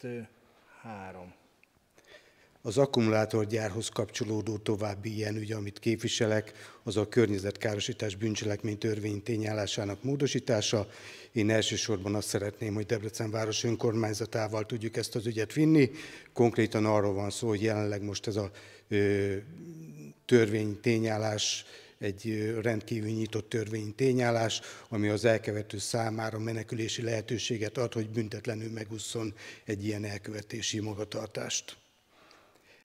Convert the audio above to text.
kettő, három. Az akkumulátorgyárhoz kapcsolódó további ilyen ügy, amit képviselek, az a környezetkárosítás bűncselekmény törvény tényállásának módosítása. Én elsősorban azt szeretném, hogy Debrecen város önkormányzatával tudjuk ezt az ügyet vinni. Konkrétan arról van szó, hogy jelenleg most ez a törvény tényállás egy rendkívül nyitott törvény tényállás, ami az elkövető számára menekülési lehetőséget ad, hogy büntetlenül megusszon egy ilyen elkövetési magatartást.